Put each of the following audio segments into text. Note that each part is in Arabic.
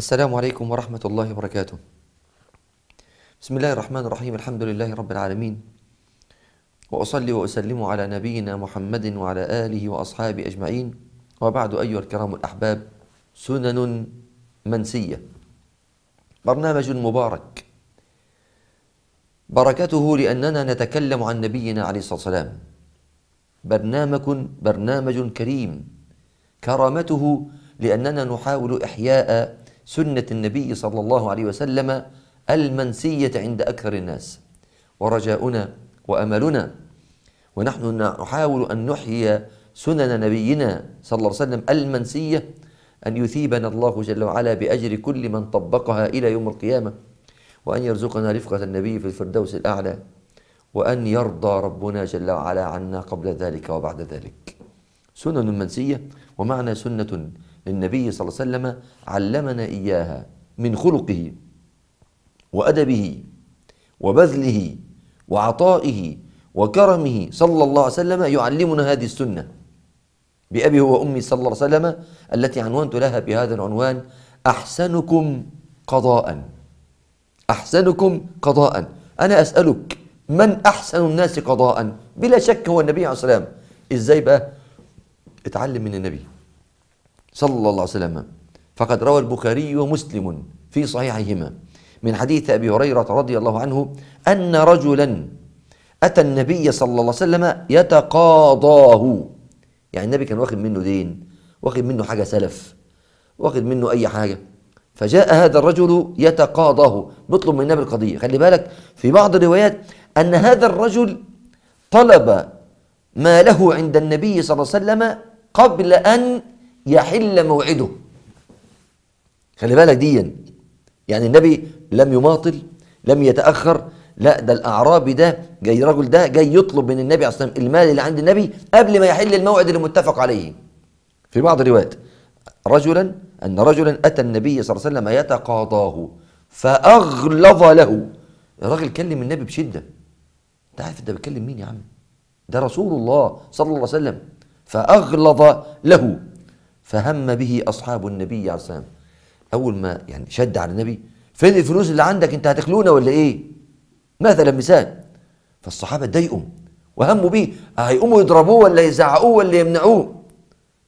السلام عليكم ورحمة الله وبركاته بسم الله الرحمن الرحيم الحمد لله رب العالمين وأصلي وأسلم على نبينا محمد وعلى آله وأصحابه أجمعين وبعد أيها الكرام الأحباب سنن منسية برنامج مبارك بركته لأننا نتكلم عن نبينا عليه الصلاة والسلام برنامج برنامج كريم كرامته لأننا نحاول إحياء سنة النبي صلى الله عليه وسلم المنسية عند أكثر الناس ورجاؤنا وأملنا ونحن نحاول أن نحيي سنن نبينا صلى الله عليه وسلم المنسية أن يثيبنا الله جل وعلا بأجر كل من طبقها إلى يوم القيامة وأن يرزقنا رفقة النبي في الفردوس الأعلى وأن يرضى ربنا جل وعلا عنا قبل ذلك وبعد ذلك سنن منسية ومعنى سنة للنبي صلى الله عليه وسلم علمنا إياها من خلقه وأدبه وبذله وعطائه وكرمه صلى الله عليه وسلم يعلمنا هذه السنة بأبي وأمي صلى الله عليه وسلم التي عنونت لها بهذا العنوان أحسنكم قضاء أحسنكم قضاء أنا أسألك من أحسن الناس قضاء بلا شك هو النبي عليه الصلاة والسلام إزاي بقى اتعلم من النبي صلى الله عليه وسلم فقد روى البخاري ومسلم في صحيحهما من حديث أبي هريرة رضي الله عنه أن رجلا أتى النبي صلى الله عليه وسلم يتقاضاه يعني النبي كان واخد منه دين واخد منه حاجة سلف واخد منه أي حاجة فجاء هذا الرجل يتقاضاه بيطلب من النبي القضية خلي بالك في بعض الروايات أن هذا الرجل طلب ما له عند النبي صلى الله عليه وسلم قبل أن يحل موعده خلي بالك ديا يعني النبي لم يماطل لم يتأخر لا ده الأعرابي ده جاي رجل ده جاي يطلب من النبي عليه الصلاة والسلام المال اللي عند النبي قبل ما يحل الموعد اللي متفق عليه في بعض الروايات رجلا أن رجلا أتى النبي صلى الله عليه وسلم يتقاضاه فأغلظ له الراجل كلم النبي بشدة أنت عارف أنت بتكلم مين يا عم ده رسول الله صلى الله عليه وسلم فأغلظ له فهم به أصحاب النبي عليه والسلام أول ما يعني شد على النبي فين الفلوس اللي عندك أنت هتخلونا ولا إيه مثلا مثال فالصحابة اتضايقوا وهموا به هيقوموا يضربوه ولا يزعقوه ولا يمنعوه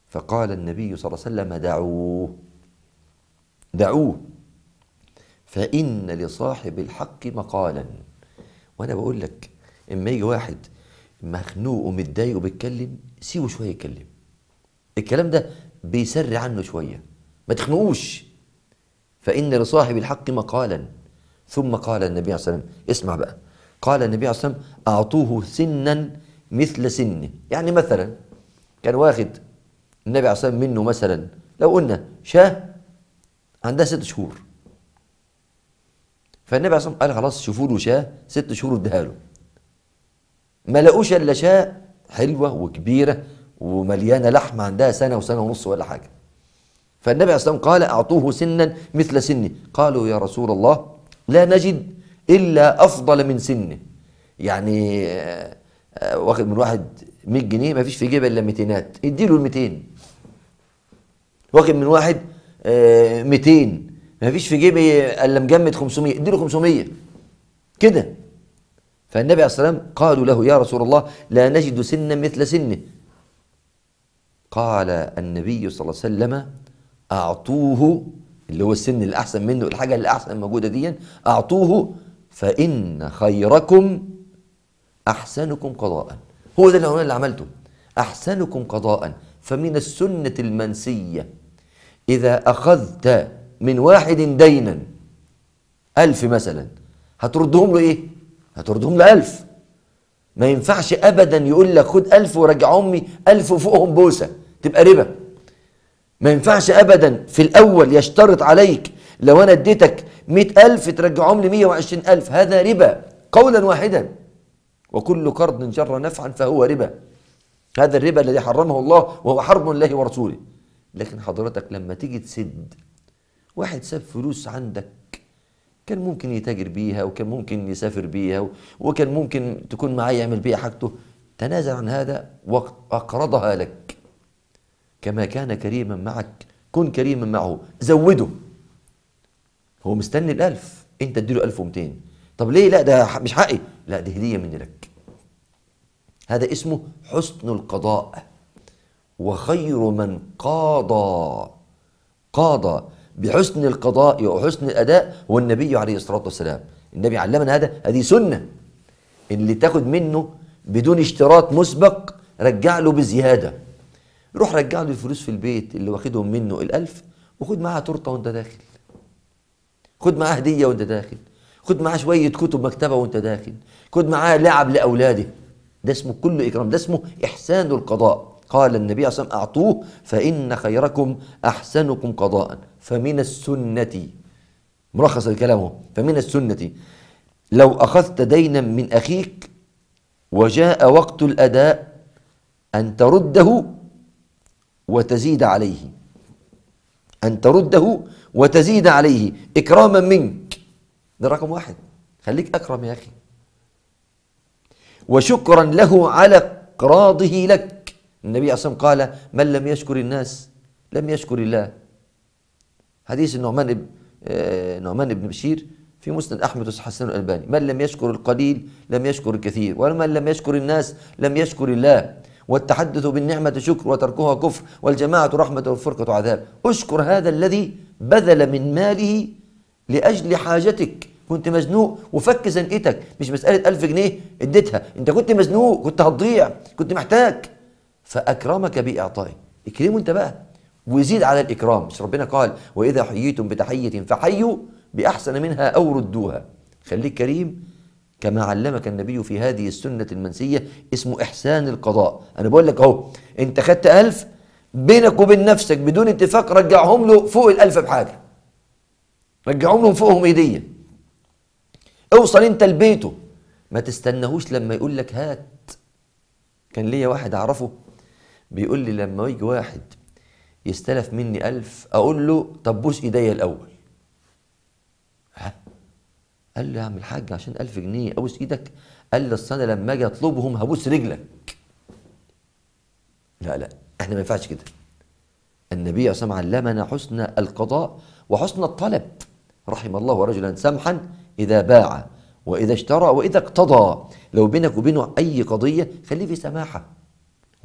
فقال النبي صلى الله عليه وسلم دعوه دعوه فإن لصاحب الحق مقالا وأنا بقول لك إما يجي واحد مخنوق ومتضايق وبيتكلم سيبه شوية يتكلم الكلام ده بيسر عنه شوية ما تخنقوش فإن لصاحب الحق مقالا ثم قال النبي عليه الصلاة والسلام اسمع بقى قال النبي عليه الصلاة والسلام أعطوه سنا مثل سنه يعني مثلا كان واخد النبي عليه الصلاة والسلام منه مثلا لو قلنا شاه عندها ست شهور فالنبي عليه الصلاة والسلام قال خلاص شوفوا له شاه ست شهور اديها له ما لقوش الا شاه حلوه وكبيره ومليانه لحمه عندها سنه وسنه ونص ولا حاجه فالنبي عليه الصلاه والسلام قال اعطوه سنا مثل سني قالوا يا رسول الله لا نجد الا افضل من سنه يعني آه، آه، واخد من واحد 100 جنيه ما فيش في جيبه الا 200 اديله ال 200 واخد من واحد 200 آه، ما فيش في جيبه الا مجمد 500 اديله 500 كده فالنبي عليه الصلاه والسلام قالوا له يا رسول الله لا نجد سنا مثل سنه قال النبي صلى الله عليه وسلم أعطوه اللي هو السن اللي أحسن منه الحاجة اللي أحسن موجودة دي أعطوه فإن خيركم أحسنكم قضاء هو ده اللي عملته أحسنكم قضاء فمن السنة المنسية إذا أخذت من واحد دينا ألف مثلا هتردهم له إيه؟ هتردهم له ألف ما ينفعش أبدا يقول لك خد ألف ورجع أمي ألف وفوقهم بوسة تبقى ربا ما ينفعش ابدا في الاول يشترط عليك لو انا اديتك مئة ألف ترجعهم لي مئة وعشرين ألف هذا ربا قولا واحدا وكل قرض جر نفعا فهو ربا هذا الربا الذي حرمه الله وهو حرب الله ورسوله لكن حضرتك لما تيجي تسد واحد ساب فلوس عندك كان ممكن يتاجر بيها وكان ممكن يسافر بيها وكان ممكن تكون معاه يعمل بيها حاجته تنازل عن هذا وأقرضها لك كما كان كريما معك كن كريما معه زوده هو مستني الألف أنت تديله 1200 طب ليه لا ده مش حقي لا دي هدية مني لك هذا اسمه حسن القضاء وخير من قاضى قاضى بحسن القضاء وحسن الأداء هو النبي عليه الصلاة والسلام النبي علمنا هذا هذه سنة اللي تاخد منه بدون اشتراط مسبق رجع له بزيادة روح رجع له الفلوس في البيت اللي واخدهم منه الألف وخد معاها تورته وانت داخل خد معاه هديه وانت داخل خد معاه شويه كتب مكتبه وانت داخل خد معاه لعب لاولاده ده اسمه كل اكرام ده اسمه احسان القضاء قال النبي عليه الصلاه اعطوه فان خيركم احسنكم قضاء فمن السنه ملخص الكلام هو فمن السنه لو اخذت دينا من اخيك وجاء وقت الاداء ان ترده وتزيد عليه أن ترده وتزيد عليه إكراما منك ده رقم واحد خليك أكرم يا أخي وشكرا له على اقراضه لك النبي عليه قال من لم يشكر الناس لم يشكر الله حديث النعمان بن آه، نعمان بن بشير في مسند احمد وحسن الالباني من لم يشكر القليل لم يشكر الكثير ومن لم يشكر الناس لم يشكر الله والتحدث بالنعمة شكر وتركها كفر والجماعة رحمة والفرقة عذاب أشكر هذا الذي بذل من ماله لأجل حاجتك كنت مزنوق وفك زنقتك مش مسألة ألف جنيه اديتها انت كنت مزنوق كنت هتضيع كنت محتاج فأكرمك بإعطائه اكرمه انت بقى ويزيد على الإكرام مش ربنا قال وإذا حييتم بتحية فحيوا بأحسن منها أو ردوها خليك كريم كما علمك النبي في هذه السنة المنسية اسمه إحسان القضاء أنا بقول لك أهو أنت خدت ألف بينك وبين نفسك بدون اتفاق رجعهم له فوق الألف بحاجة رجعهم لهم فوقهم إيديا اوصل أنت لبيته ما تستناهوش لما يقول لك هات كان ليا واحد أعرفه بيقول لي لما يجي واحد يستلف مني ألف أقول له طب بوس إيديا الأول قال له يا عم الحاج عشان ألف جنيه أبوس إيدك قال له أصل أنا لما أجي أطلبهم هبوس رجلك لا لا إحنا ما ينفعش كده النبي عليه وسلم علمنا حسن القضاء وحسن الطلب رحم الله رجلا سمحا إذا باع وإذا اشترى وإذا اقتضى لو بينك وبينه أي قضية خليه في سماحة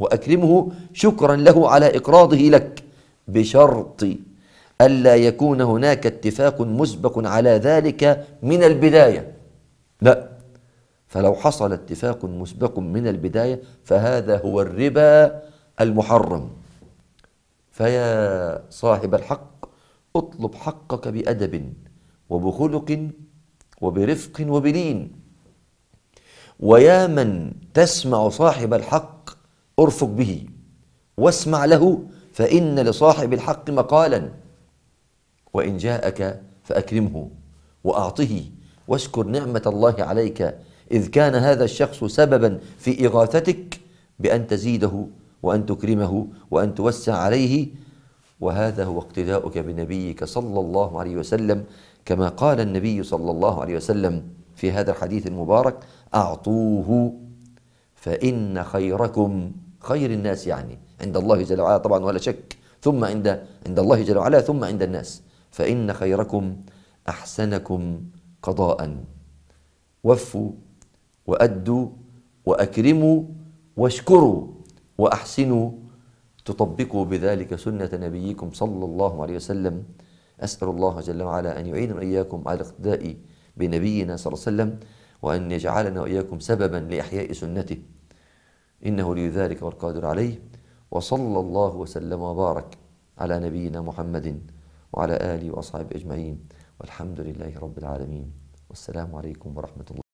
وأكرمه شكرا له على إقراضه لك بشرط ألا يكون هناك اتفاق مسبق على ذلك من البداية لا فلو حصل اتفاق مسبق من البداية فهذا هو الربا المحرم فيا صاحب الحق اطلب حقك بأدب وبخلق وبرفق وبلين ويا من تسمع صاحب الحق ارفق به واسمع له فإن لصاحب الحق مقالا وإن جاءك فأكرمه وأعطه واشكر نعمة الله عليك إذ كان هذا الشخص سببا في إغاثتك بأن تزيده وأن تكرمه وأن توسع عليه وهذا هو اقتداؤك بنبيك صلى الله عليه وسلم كما قال النبي صلى الله عليه وسلم في هذا الحديث المبارك أعطوه فإن خيركم خير الناس يعني عند الله جل وعلا طبعا ولا شك ثم عند عند الله جل وعلا ثم عند الناس فإن خيركم أحسنكم قضاء وفوا وأدوا وأكرموا واشكروا وأحسنوا تطبقوا بذلك سنة نبيكم صلى الله عليه وسلم أسأل الله جل وعلا أن يعيننا وإياكم على الاقتداء بنبينا صلى الله عليه وسلم وأن يجعلنا وإياكم سببا لإحياء سنته إنه لي ذلك والقادر عليه وصلى الله وسلم وبارك على نبينا محمد وعلى آله وأصحابه أجمعين والحمد لله رب العالمين والسلام عليكم ورحمة الله